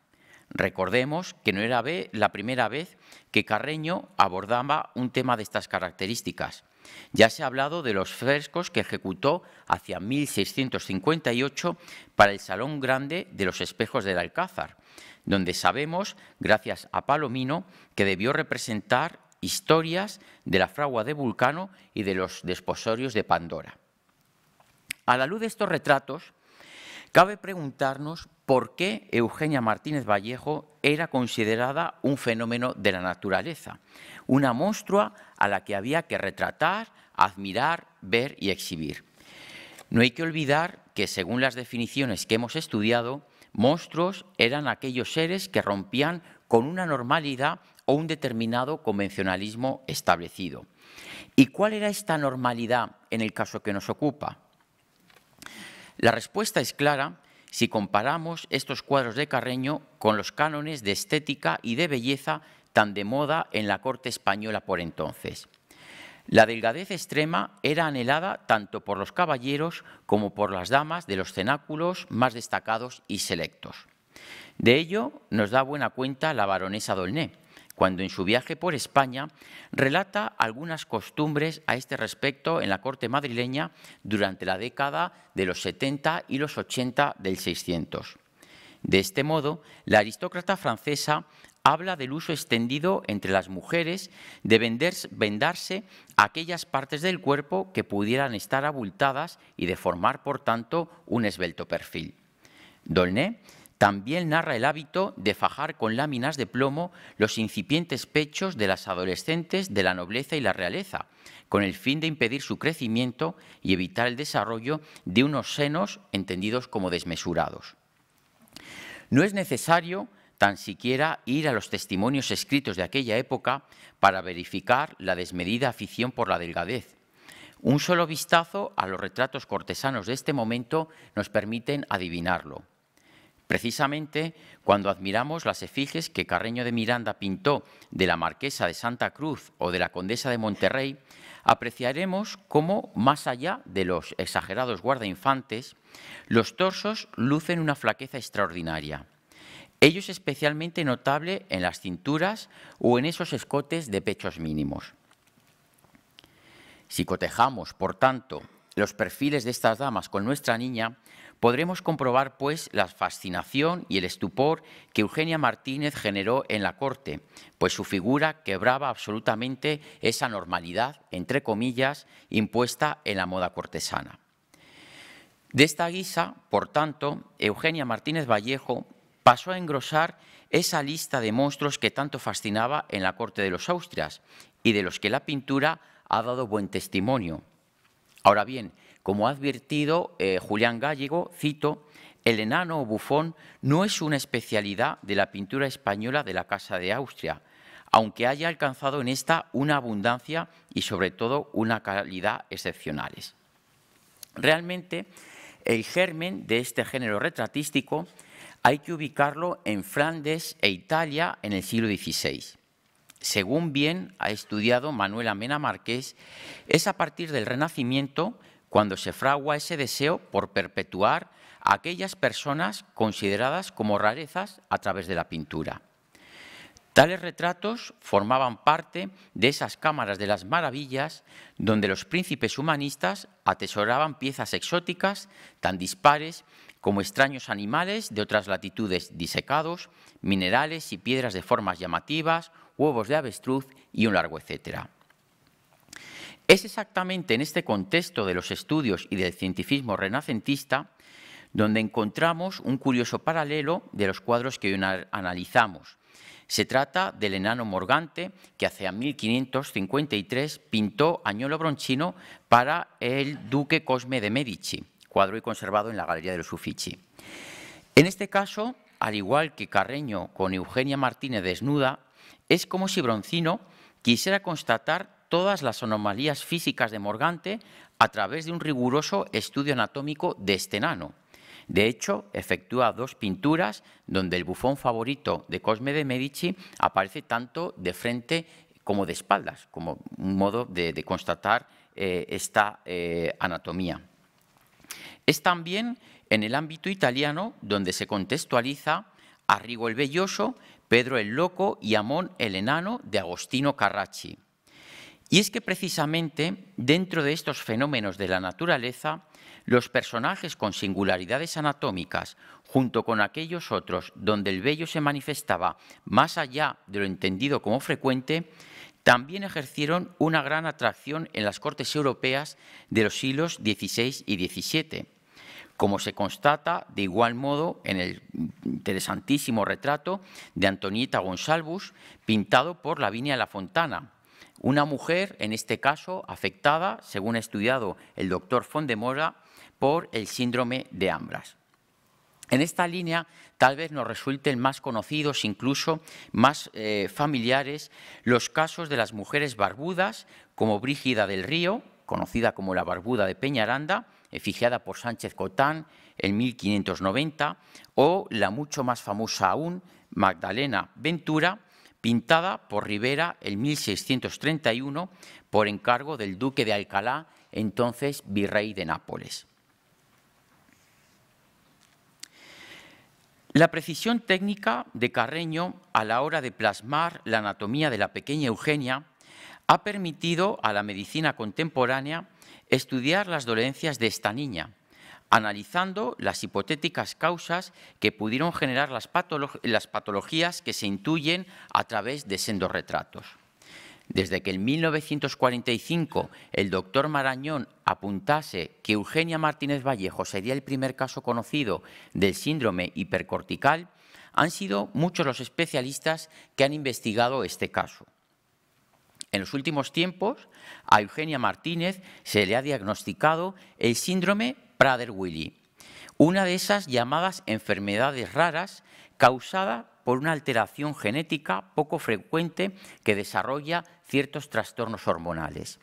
Recordemos que no era la primera vez que Carreño abordaba un tema de estas características. Ya se ha hablado de los frescos que ejecutó hacia 1658 para el Salón Grande de los Espejos del Alcázar, donde sabemos, gracias a Palomino, que debió representar historias de la fragua de Vulcano y de los desposorios de Pandora. A la luz de estos retratos, cabe preguntarnos por qué Eugenia Martínez Vallejo era considerada un fenómeno de la naturaleza, una monstrua a la que había que retratar, admirar, ver y exhibir. No hay que olvidar que, según las definiciones que hemos estudiado, Monstruos eran aquellos seres que rompían con una normalidad o un determinado convencionalismo establecido. ¿Y cuál era esta normalidad en el caso que nos ocupa? La respuesta es clara si comparamos estos cuadros de Carreño con los cánones de estética y de belleza tan de moda en la corte española por entonces. La delgadez extrema era anhelada tanto por los caballeros como por las damas de los cenáculos más destacados y selectos. De ello nos da buena cuenta la baronesa Dolné, cuando en su viaje por España relata algunas costumbres a este respecto en la corte madrileña durante la década de los 70 y los 80 del 600. De este modo, la aristócrata francesa habla del uso extendido entre las mujeres de vendarse aquellas partes del cuerpo que pudieran estar abultadas y de formar, por tanto, un esbelto perfil. Dolné también narra el hábito de fajar con láminas de plomo los incipientes pechos de las adolescentes de la nobleza y la realeza, con el fin de impedir su crecimiento y evitar el desarrollo de unos senos entendidos como desmesurados. No es necesario tan siquiera ir a los testimonios escritos de aquella época para verificar la desmedida afición por la delgadez. Un solo vistazo a los retratos cortesanos de este momento nos permiten adivinarlo. Precisamente cuando admiramos las efigies que Carreño de Miranda pintó de la Marquesa de Santa Cruz o de la Condesa de Monterrey, apreciaremos cómo, más allá de los exagerados guardainfantes, los torsos lucen una flaqueza extraordinaria. Ello es especialmente notable en las cinturas o en esos escotes de pechos mínimos. Si cotejamos, por tanto, los perfiles de estas damas con nuestra niña, podremos comprobar pues la fascinación y el estupor que Eugenia Martínez generó en la corte, pues su figura quebraba absolutamente esa normalidad, entre comillas, impuesta en la moda cortesana. De esta guisa, por tanto, Eugenia Martínez Vallejo pasó a engrosar esa lista de monstruos que tanto fascinaba en la corte de los Austrias y de los que la pintura ha dado buen testimonio. Ahora bien, como ha advertido eh, Julián Gallego, cito, el enano o bufón no es una especialidad de la pintura española de la Casa de Austria, aunque haya alcanzado en esta una abundancia y sobre todo una calidad excepcionales. Realmente, el germen de este género retratístico hay que ubicarlo en Flandes e Italia en el siglo XVI. Según bien ha estudiado Manuela Mena Márquez, es a partir del Renacimiento cuando se fragua ese deseo por perpetuar aquellas personas consideradas como rarezas a través de la pintura. Tales retratos formaban parte de esas cámaras de las maravillas donde los príncipes humanistas atesoraban piezas exóticas tan dispares como extraños animales de otras latitudes disecados, minerales y piedras de formas llamativas, huevos de avestruz y un largo etcétera. Es exactamente en este contexto de los estudios y del cientificismo renacentista donde encontramos un curioso paralelo de los cuadros que hoy analizamos. Se trata del enano Morgante, que hacia 1553 pintó Añolo Bronchino para el duque Cosme de Medici cuadro y conservado en la Galería de los Uffizi. En este caso, al igual que Carreño con Eugenia Martínez desnuda, es como si Broncino quisiera constatar todas las anomalías físicas de Morgante a través de un riguroso estudio anatómico de este nano. De hecho, efectúa dos pinturas donde el bufón favorito de Cosme de Medici aparece tanto de frente como de espaldas, como un modo de, constatar eh, esta eh, anatomía. Es también en el ámbito italiano donde se contextualiza Arrigo el Belloso, Pedro el Loco y Amón el Enano de Agostino Carracci. Y es que precisamente dentro de estos fenómenos de la naturaleza, los personajes con singularidades anatómicas, junto con aquellos otros donde el bello se manifestaba más allá de lo entendido como frecuente, también ejercieron una gran atracción en las cortes europeas de los siglos XVI y XVII como se constata de igual modo en el interesantísimo retrato de Antonieta Gonsalvus, pintado por Lavinia La Fontana, una mujer, en este caso, afectada, según ha estudiado el doctor Fondemora, por el síndrome de Ambras. En esta línea tal vez nos resulten más conocidos, incluso más eh, familiares, los casos de las mujeres barbudas, como Brígida del Río, conocida como la Barbuda de Peñaranda, efigiada eh, por Sánchez Cotán en 1590, o la mucho más famosa aún, Magdalena Ventura, pintada por Rivera en 1631 por encargo del duque de Alcalá, entonces virrey de Nápoles. La precisión técnica de Carreño a la hora de plasmar la anatomía de la pequeña Eugenia ha permitido a la medicina contemporánea estudiar las dolencias de esta niña, analizando las hipotéticas causas que pudieron generar las, patologías que se intuyen a través de sendos retratos. Desde que en 1945 el doctor Marañón apuntase que Eugenia Martínez Vallejo sería el primer caso conocido del síndrome hipercortical, han sido muchos los especialistas que han investigado este caso. En los últimos tiempos, a Eugenia Martínez se le ha diagnosticado el síndrome Prader-Willi, una de esas llamadas enfermedades raras causada por una alteración genética poco frecuente que desarrolla ciertos trastornos hormonales.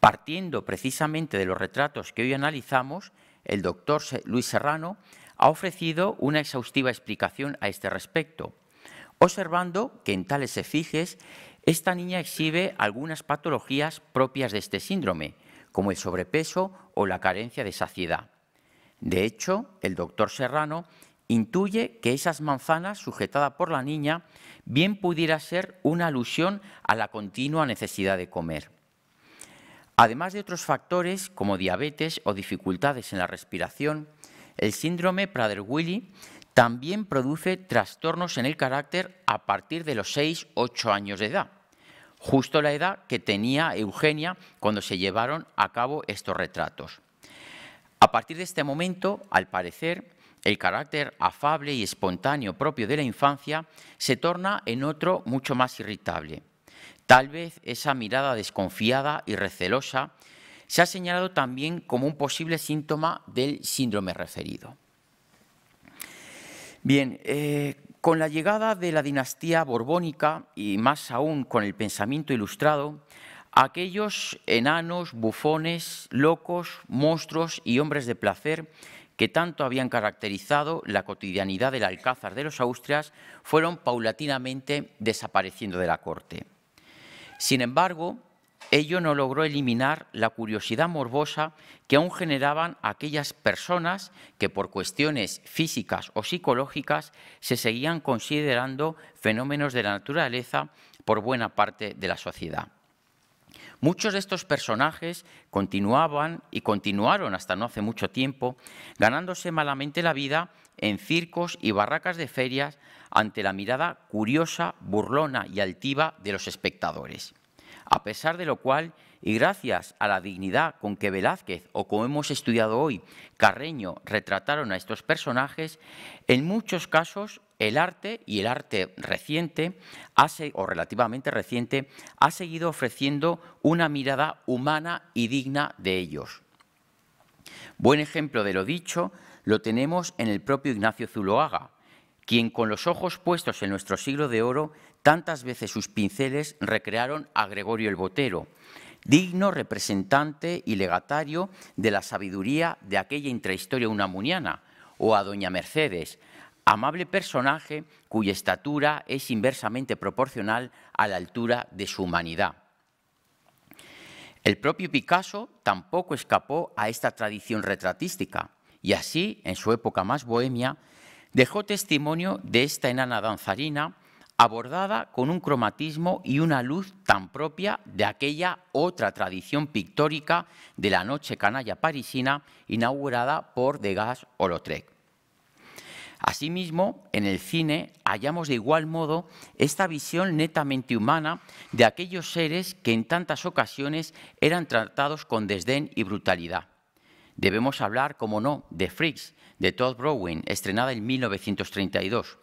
Partiendo precisamente de los retratos que hoy analizamos, el doctor Luis Serrano ha ofrecido una exhaustiva explicación a este respecto, observando que en tales efigies esta niña exhibe algunas patologías propias de este síndrome, como el sobrepeso o la carencia de saciedad. De hecho, el doctor Serrano intuye que esas manzanas sujetadas por la niña bien pudiera ser una alusión a la continua necesidad de comer. Además de otros factores como diabetes o dificultades en la respiración, el síndrome Prader-Willi también produce trastornos en el carácter a partir de los 6-8 años de edad justo la edad que tenía Eugenia cuando se llevaron a cabo estos retratos. A partir de este momento, al parecer, el carácter afable y espontáneo propio de la infancia se torna en otro mucho más irritable. Tal vez esa mirada desconfiada y recelosa se ha señalado también como un posible síntoma del síndrome referido. Bien, eh, con la llegada de la dinastía borbónica y más aún con el pensamiento ilustrado, aquellos enanos, bufones, locos, monstruos y hombres de placer que tanto habían caracterizado la cotidianidad del alcázar de los Austrias fueron paulatinamente desapareciendo de la corte. Sin embargo, Ello no logró eliminar la curiosidad morbosa que aún generaban aquellas personas que por cuestiones físicas o psicológicas se seguían considerando fenómenos de la naturaleza por buena parte de la sociedad. Muchos de estos personajes continuaban y continuaron hasta no hace mucho tiempo ganándose malamente la vida en circos y barracas de ferias ante la mirada curiosa, burlona y altiva de los espectadores. A pesar de lo cual, y gracias a la dignidad con que Velázquez, o como hemos estudiado hoy, Carreño, retrataron a estos personajes, en muchos casos el arte y el arte reciente o relativamente reciente ha seguido ofreciendo una mirada humana y digna de ellos. Buen ejemplo de lo dicho lo tenemos en el propio Ignacio Zuloaga, quien con los ojos puestos en nuestro siglo de oro Tantas veces sus pinceles recrearon a Gregorio el Botero, digno representante y legatario de la sabiduría de aquella intrahistoria unamuniana, o a Doña Mercedes, amable personaje cuya estatura es inversamente proporcional a la altura de su humanidad. El propio Picasso tampoco escapó a esta tradición retratística y así, en su época más bohemia, dejó testimonio de esta enana danzarina abordada con un cromatismo y una luz tan propia de aquella otra tradición pictórica de la noche canalla parisina inaugurada por Degas Olotrec. Asimismo, en el cine hallamos de igual modo esta visión netamente humana de aquellos seres que en tantas ocasiones eran tratados con desdén y brutalidad. Debemos hablar, como no, de Freaks, de Todd Browning, estrenada en 1932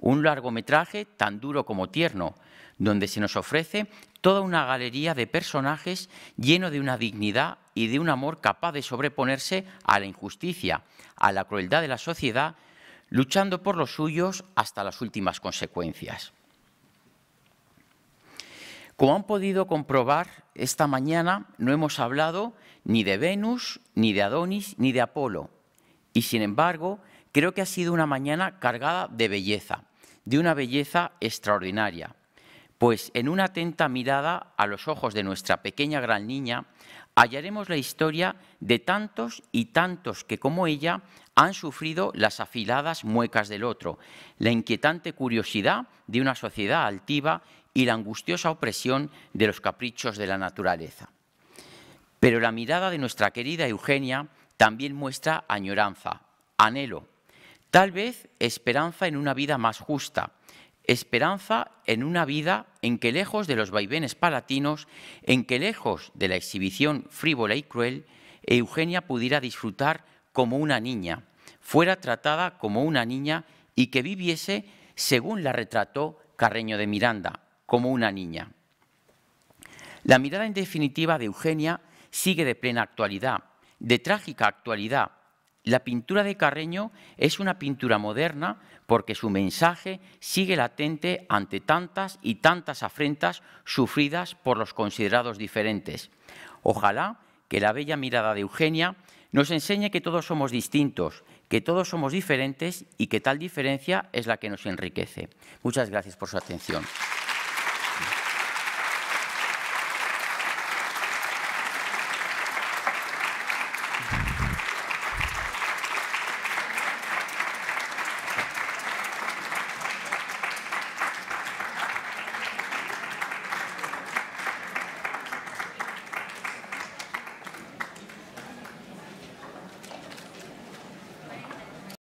un largometraje tan duro como tierno, donde se nos ofrece toda una galería de personajes lleno de una dignidad y de un amor capaz de sobreponerse a la injusticia, a la crueldad de la sociedad, luchando por los suyos hasta las últimas consecuencias. Como han podido comprobar, esta mañana no hemos hablado ni de Venus, ni de Adonis, ni de Apolo. Y sin embargo, creo que ha sido una mañana cargada de belleza, de una belleza extraordinaria, pues en una atenta mirada a los ojos de nuestra pequeña gran niña hallaremos la historia de tantos y tantos que como ella han sufrido las afiladas muecas del otro, la inquietante curiosidad de una sociedad altiva y la angustiosa opresión de los caprichos de la naturaleza. Pero la mirada de nuestra querida Eugenia también muestra añoranza, anhelo, Tal vez esperanza en una vida más justa, esperanza en una vida en que lejos de los vaivenes palatinos, en que lejos de la exhibición frívola y cruel, Eugenia pudiera disfrutar como una niña, fuera tratada como una niña y que viviese, según la retrató Carreño de Miranda, como una niña. La mirada en definitiva de Eugenia sigue de plena actualidad, de trágica actualidad, la pintura de Carreño es una pintura moderna porque su mensaje sigue latente ante tantas y tantas afrentas sufridas por los considerados diferentes. Ojalá que la bella mirada de Eugenia nos enseñe que todos somos distintos, que todos somos diferentes y que tal diferencia es la que nos enriquece. Muchas gracias por su atención.